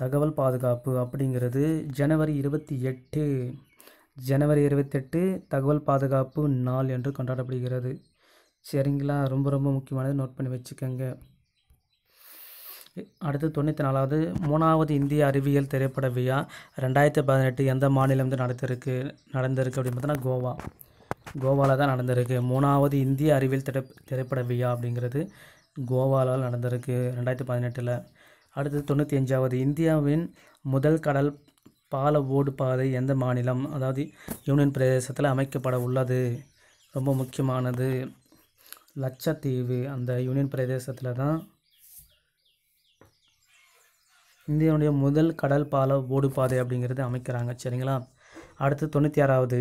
தகவல் பாதுகாப்பு அப்படிங்கிறது ஜனவரி இருபத்தி எட்டு ஜனவரி இருபத்தெட்டு தகவல் பாதுகாப்பு நாள் என்று கொண்டாடப்படுகிறது சரிங்களா ரொம்ப ரொம்ப முக்கியமானது நோட் பண்ணி வச்சுக்கோங்க அடுத்து தொண்ணூற்றி நாலாவது மூணாவது இந்திய அறிவியல் திரைப்பட விழா ரெண்டாயிரத்தி பதினெட்டு எந்த மாநிலம் வந்து நடத்திருக்கு நடந்திருக்கு அப்படின்னு பார்த்தோன்னா கோவா கோவாவில் தான் நடந்திருக்கு மூணாவது இந்திய அறிவியல் திரை திரைப்பட விழா அப்படிங்கிறது கோவாவில் நடந்திருக்கு ரெண்டாயிரத்தி பதினெட்டில் அடுத்தது தொண்ணூற்றி அஞ்சாவது இந்தியாவின் முதல் கடல் பால ஓடு பாதை எந்த மாநிலம் அதாவது யூனியன் பிரதேசத்தில் அமைக்கப்பட உள்ளது ரொம்ப முக்கியமானது லட்சத்தீவு அந்த யூனியன் பிரதேசத்தில் தான் இந்தியாவுடைய முதல் கடல் பால ஓடுபாதை அப்படிங்கிறது அமைக்கிறாங்க சரிங்களா அடுத்து தொண்ணூற்றி ஆறாவது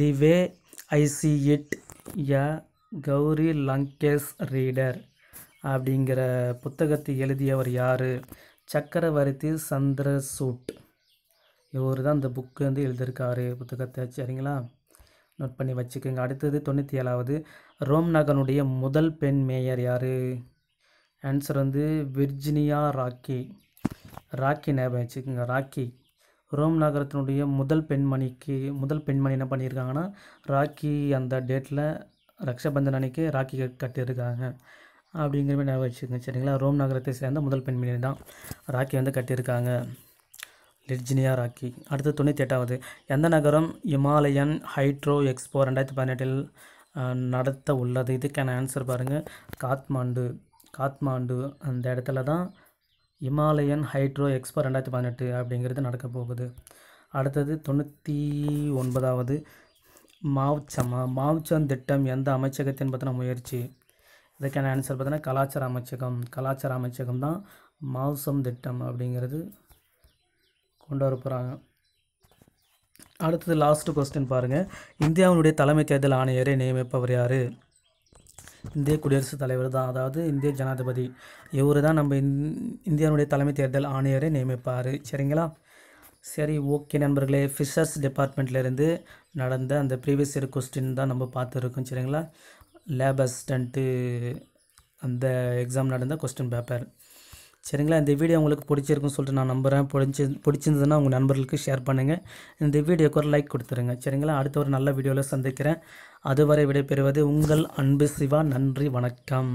தி வே ஐ சி இட் ய கௌரி லங்கேஷ் ரீடர் அப்படிங்கிற புத்தகத்தை எழுதியவர் யார் சக்கரவர்த்தி சந்திரசூட் இவர் தான் இந்த புக்கு வந்து எழுதியிருக்காரு புத்தகத்தை சரிங்களா நோட் பண்ணி வச்சுக்கோங்க அடுத்தது தொண்ணூற்றி ஏழாவது ரோம் நகனுடைய முதல் பெண் மேயர் யார் ஆன்சர் வந்து விர்ஜினியா ராக்கி ராக்கி ஞாபகம் வச்சுக்கோங்க ராக்கி ரோம் நகரத்தினுடைய முதல் பெண்மணிக்கு முதல் பெண்மணி என்ன பண்ணியிருக்காங்கன்னா ராக்கி அந்த டேட்டில் ரக்ஷபந்தன் அன்னைக்கு ராக்கி கட்டியிருக்காங்க அப்படிங்கிற மாதிரி ஞாபகம் வச்சுக்கோங்க சரிங்களா ரோம் நகரத்தை சேர்ந்த முதல் பெண்மணி தான் ராக்கி வந்து கட்டியிருக்காங்க லிர்ஜினியா ராக்கி அடுத்து தொண்ணூற்றி எட்டாவது எந்த நகரம் இமாலயன் ஹைட்ரோ எக்ஸ்போ ரெண்டாயிரத்தி பதினெட்டில் நடத்த உள்ளது இதுக்கான ஆன்சர் பாருங்கள் காத்மாண்டு காத்மாண்டு அந்த இடத்துல தான் இமாலயன் ஹைட்ரோ எக்ஸ்போ ரெண்டாயிரத்தி பதினெட்டு அப்படிங்கிறது நடக்க போகுது அடுத்தது தொண்ணூற்றி ஒன்பதாவது மாவுச்சம்மா மாவுச்சம் திட்டம் எந்த அமைச்சகத்தின் பற்றின முயற்சி இதுக்கான ஆன்சர் பார்த்தீங்கன்னா கலாச்சார அமைச்சகம் கலாச்சார அமைச்சகம் தான் மாவுசம் திட்டம் அப்படிங்கிறது கொண்டு வர போகிறாங்க அடுத்தது லாஸ்ட் கொஸ்டின் பாருங்கள் இந்தியாவினுடைய தலைமை தேர்தல் ஆணையரை நியமிப்பவர் யார் இந்திய குடியரசுத் தலைவர் தான் அதாவது இந்திய ஜனாதிபதி இவர் தான் நம்ம இந்தியாவுடைய தலைமை தேர்தல் ஆணையரை நியமிப்பார் சரிங்களா சரி ஓகே நண்பர்களே ஃபிஷர்ஸ் டிபார்ட்மெண்ட்லேருந்து நடந்த அந்த ப்ரீவியஸ் இயர் கொஸ்டின் தான் நம்ம பார்த்துருக்கோம் சரிங்களா லேப் அசிஸ்டண்ட்டு அந்த எக்ஸாம் நடந்தால் கொஸ்டின் பேப்பர் சரிங்களா இந்த வீடியோ உங்களுக்கு பிடிச்சிருக்குன்னு சொல்லிட்டு நான் நம்புகிறேன் பிடிச்சி பிடிச்சிருந்ததுன்னா உங்கள் நண்பர்களுக்கு ஷேர் பண்ணுங்கள் இந்த வீடியோக்கு ஒரு லைக் கொடுத்துருங்க சரிங்களா அடுத்த ஒரு நல்ல வீடியோவில் சந்திக்கிறேன் அதுவரை விடைபெறுவது உங்கள் அன்பு சிவா நன்றி வணக்கம்